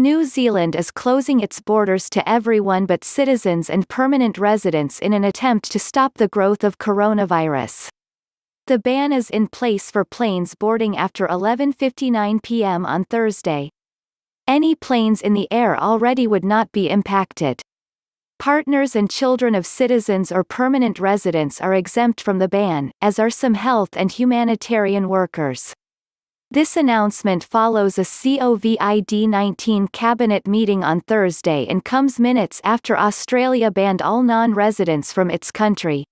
New Zealand is closing its borders to everyone but citizens and permanent residents in an attempt to stop the growth of coronavirus. The ban is in place for planes boarding after 11.59 p.m. on Thursday. Any planes in the air already would not be impacted. Partners and children of citizens or permanent residents are exempt from the ban, as are some health and humanitarian workers. This announcement follows a COVID-19 cabinet meeting on Thursday and comes minutes after Australia banned all non-residents from its country.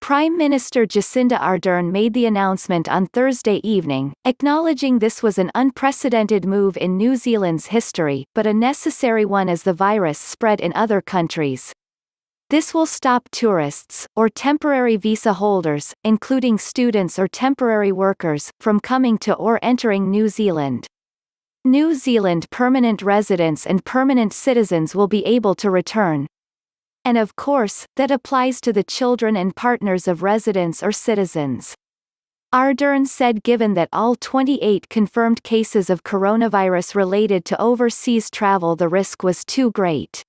Prime Minister Jacinda Ardern made the announcement on Thursday evening, acknowledging this was an unprecedented move in New Zealand's history, but a necessary one as the virus spread in other countries. This will stop tourists, or temporary visa holders, including students or temporary workers, from coming to or entering New Zealand. New Zealand permanent residents and permanent citizens will be able to return. And of course, that applies to the children and partners of residents or citizens. Ardern said given that all 28 confirmed cases of coronavirus related to overseas travel the risk was too great.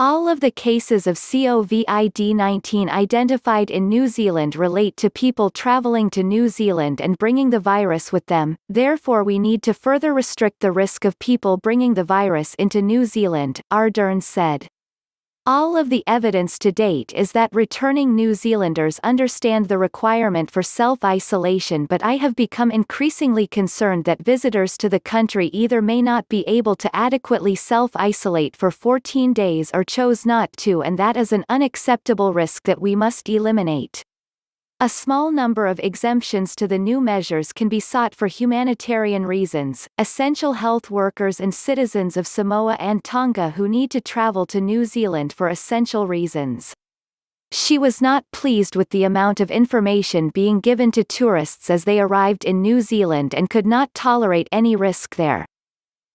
All of the cases of COVID-19 identified in New Zealand relate to people travelling to New Zealand and bringing the virus with them, therefore we need to further restrict the risk of people bringing the virus into New Zealand, Ardern said. All of the evidence to date is that returning New Zealanders understand the requirement for self-isolation but I have become increasingly concerned that visitors to the country either may not be able to adequately self-isolate for 14 days or chose not to and that is an unacceptable risk that we must eliminate. A small number of exemptions to the new measures can be sought for humanitarian reasons, essential health workers and citizens of Samoa and Tonga who need to travel to New Zealand for essential reasons. She was not pleased with the amount of information being given to tourists as they arrived in New Zealand and could not tolerate any risk there.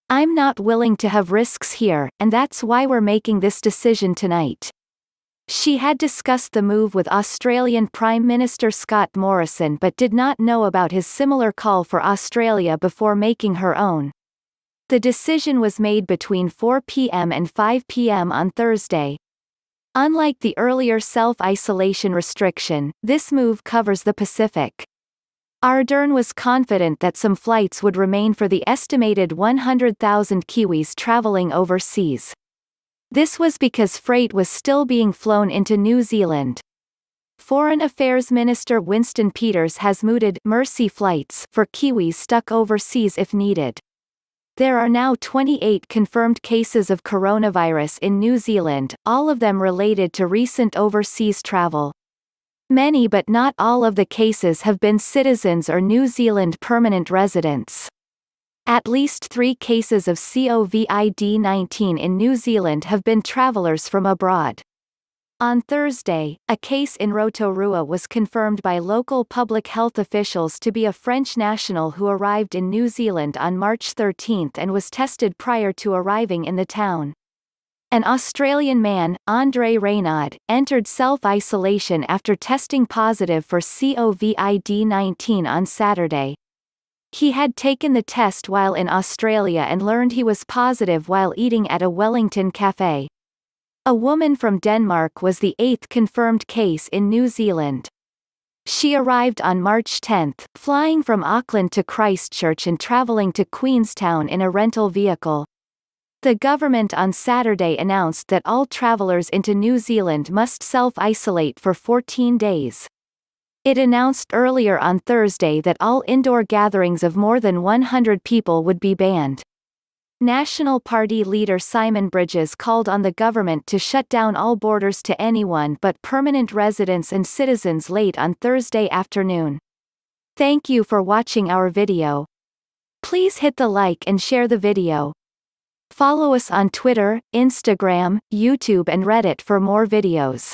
I'm not willing to have risks here, and that's why we're making this decision tonight. She had discussed the move with Australian Prime Minister Scott Morrison but did not know about his similar call for Australia before making her own. The decision was made between 4 p.m. and 5 p.m. on Thursday. Unlike the earlier self-isolation restriction, this move covers the Pacific. Ardern was confident that some flights would remain for the estimated 100,000 Kiwis traveling overseas. This was because freight was still being flown into New Zealand. Foreign Affairs Minister Winston Peters has mooted mercy flights for Kiwis stuck overseas if needed. There are now 28 confirmed cases of coronavirus in New Zealand, all of them related to recent overseas travel. Many but not all of the cases have been citizens or New Zealand permanent residents. At least three cases of COVID-19 in New Zealand have been travellers from abroad. On Thursday, a case in Rotorua was confirmed by local public health officials to be a French national who arrived in New Zealand on March 13 and was tested prior to arriving in the town. An Australian man, Andre Reynaud, entered self-isolation after testing positive for COVID-19 on Saturday, he had taken the test while in Australia and learned he was positive while eating at a Wellington cafe. A woman from Denmark was the eighth confirmed case in New Zealand. She arrived on March 10, flying from Auckland to Christchurch and travelling to Queenstown in a rental vehicle. The government on Saturday announced that all travellers into New Zealand must self-isolate for 14 days. It announced earlier on Thursday that all indoor gatherings of more than 100 people would be banned. National Party leader Simon Bridges called on the government to shut down all borders to anyone but permanent residents and citizens late on Thursday afternoon. Thank you for watching our video. Please hit the like and share the video. Follow us on Twitter, Instagram, YouTube and Reddit for more videos.